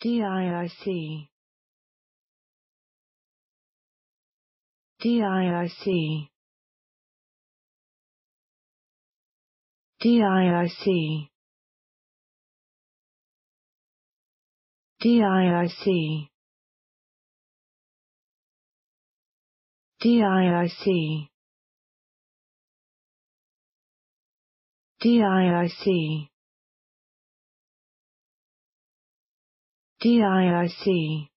DIIC DIIC DIIC DIIC DIIC DIIC DIIC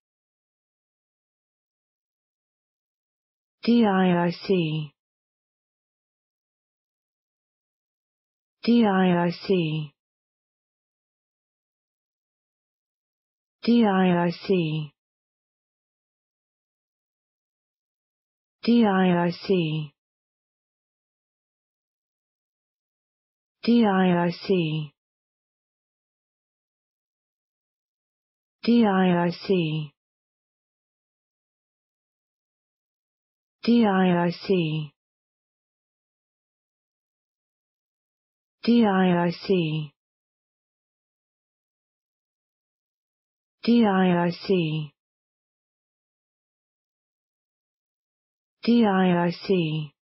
DIIC DIIC DIIC DIIC DIIC DIIC DIIC DIIC DIIC DIIC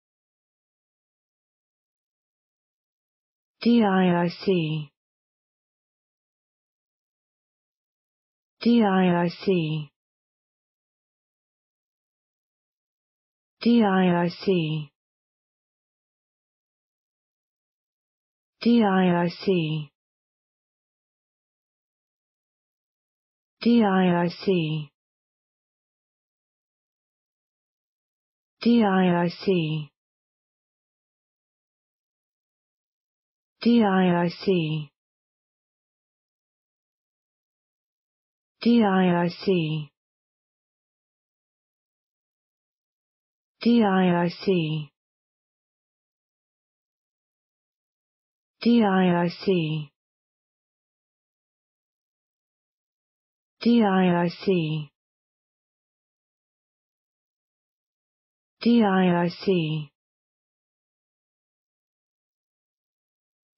DIIC DIIC DIIC DIIC DIIC DIIC DIIC DIIC DIIC DIIC DIIC DIIC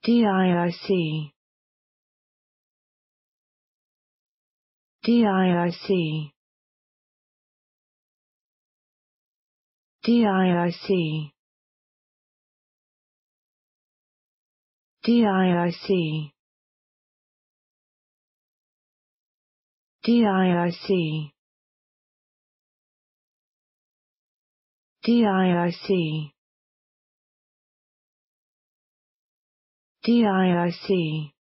DIIC DIIC DIIC DIIC DIIC DIIC DIIC